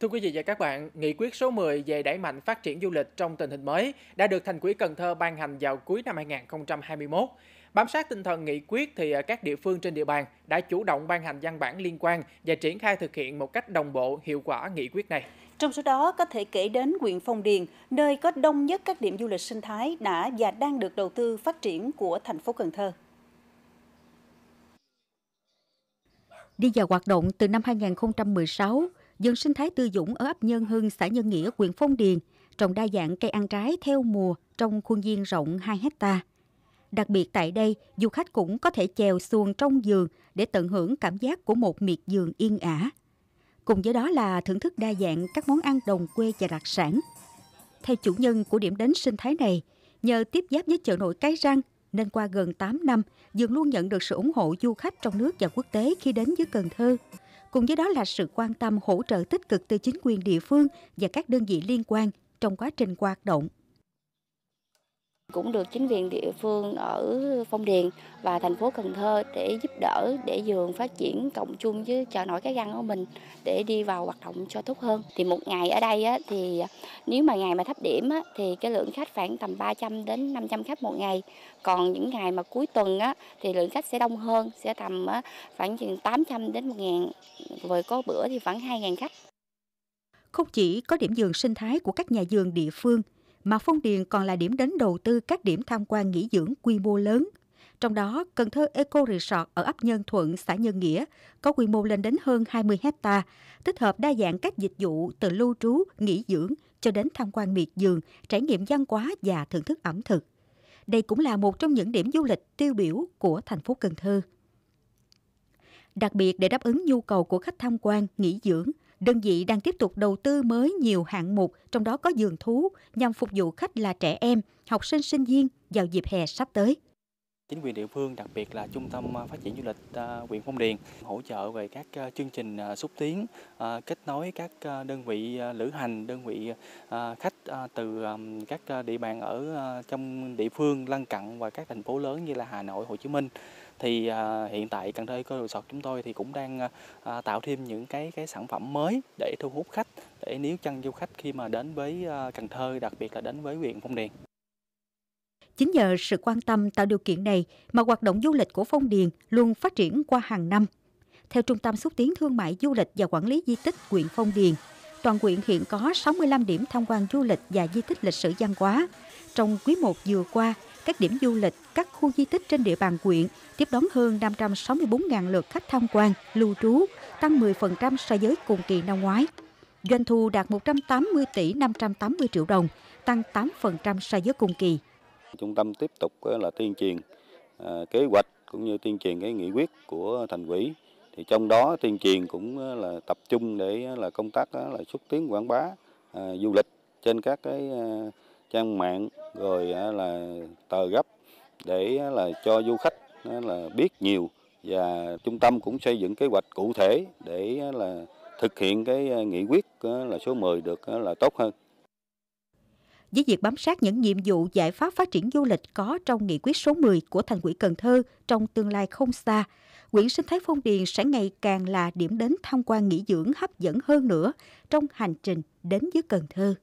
Thưa quý vị và các bạn, Nghị quyết số 10 về đẩy mạnh phát triển du lịch trong tình hình mới đã được thành ủy Cần Thơ ban hành vào cuối năm 2021. Bám sát tinh thần nghị quyết thì à, các địa phương trên địa bàn đã chủ động ban hành văn bản liên quan và triển khai thực hiện một cách đồng bộ hiệu quả nghị quyết này. Trong số đó có thể kể đến huyện Phong Điền, nơi có đông nhất các điểm du lịch sinh thái đã và đang được đầu tư phát triển của thành phố Cần Thơ. Đi vào hoạt động từ năm 2016, Dân sinh thái tư dũng ở ấp Nhân Hưng, xã Nhân Nghĩa, huyện Phong Điền trồng đa dạng cây ăn trái theo mùa trong khuôn viên rộng 2 hecta. Đặc biệt tại đây, du khách cũng có thể chèo xuồng trong giường để tận hưởng cảm giác của một miệt giường yên ả. Cùng với đó là thưởng thức đa dạng các món ăn đồng quê và đặc sản. Theo chủ nhân của điểm đến sinh thái này, nhờ tiếp giáp với chợ nổi Cái Răng nên qua gần 8 năm, vườn luôn nhận được sự ủng hộ du khách trong nước và quốc tế khi đến với Cần Thơ cùng với đó là sự quan tâm hỗ trợ tích cực từ chính quyền địa phương và các đơn vị liên quan trong quá trình hoạt động cũng được chính quyền địa phương ở Phong Điền và thành phố Cần Thơ để giúp đỡ để giường phát triển cộng chung với chợ nổi cái răng của mình để đi vào hoạt động cho tốt hơn. Thì một ngày ở đây á, thì nếu mà ngày mà thấp điểm á, thì cái lượng khách khoảng tầm 300 đến 500 khách một ngày. Còn những ngày mà cuối tuần á, thì lượng khách sẽ đông hơn, sẽ tầm á, khoảng chừng 800 đến 1 ngàn. vừa có bữa thì khoảng 2 ngàn khách. Không chỉ có điểm giường sinh thái của các nhà dường địa phương, mà Phong Điền còn là điểm đến đầu tư các điểm tham quan nghỉ dưỡng quy mô lớn. Trong đó, Cần Thơ Eco Resort ở ấp Nhân Thuận, xã Nhân Nghĩa có quy mô lên đến hơn 20 hecta, tích hợp đa dạng các dịch vụ từ lưu trú, nghỉ dưỡng cho đến tham quan miệt dường, trải nghiệm văn hóa và thưởng thức ẩm thực. Đây cũng là một trong những điểm du lịch tiêu biểu của thành phố Cần Thơ. Đặc biệt để đáp ứng nhu cầu của khách tham quan, nghỉ dưỡng, đơn vị đang tiếp tục đầu tư mới nhiều hạng mục, trong đó có giường thú, nhằm phục vụ khách là trẻ em, học sinh sinh viên vào dịp hè sắp tới chính quyền địa phương đặc biệt là trung tâm à, phát triển du lịch à, huyện Phong Điền hỗ trợ về các à, chương trình xúc tiến kết nối các đơn vị lữ hành đơn vị khách từ các địa bàn ở trong địa phương lân cận và các thành phố lớn như là Hà Nội Hồ Chí Minh thì hiện tại Cần Thơ cơ Resort chúng tôi thì cũng đang tạo thêm những cái cái sản phẩm mới để thu hút khách để níu chân du khách khi mà đến với Cần Thơ đặc biệt là đến với huyện Phong Điền Chính nhờ sự quan tâm tạo điều kiện này mà hoạt động du lịch của Phong Điền luôn phát triển qua hàng năm. Theo Trung tâm Xúc tiến Thương mại Du lịch và Quản lý Di tích huyện Phong Điền, toàn huyện hiện có 65 điểm tham quan du lịch và di tích lịch sử văn hóa. Trong quý 1 vừa qua, các điểm du lịch, các khu di tích trên địa bàn huyện tiếp đón hơn 564.000 lượt khách tham quan, lưu trú, tăng 10% so với cùng kỳ năm ngoái. Doanh thu đạt 180 tỷ 580 triệu đồng, tăng 8% so với cùng kỳ Trung tâm tiếp tục là tuyên truyền à, kế hoạch cũng như tuyên truyền cái nghị quyết của thành ủy thì trong đó tuyên truyền cũng là tập trung để là công tác là xúc tiến quảng bá à, du lịch trên các cái à, trang mạng rồi là tờ gấp để là cho du khách là biết nhiều và trung tâm cũng xây dựng kế hoạch cụ thể để là thực hiện cái nghị quyết là số 10 được là tốt hơn với việc bám sát những nhiệm vụ giải pháp phát triển du lịch có trong nghị quyết số 10 của Thành ủy Cần Thơ trong tương lai không xa, quyển sinh thái Phong Điền sẽ ngày càng là điểm đến tham quan nghỉ dưỡng hấp dẫn hơn nữa trong hành trình đến với Cần Thơ.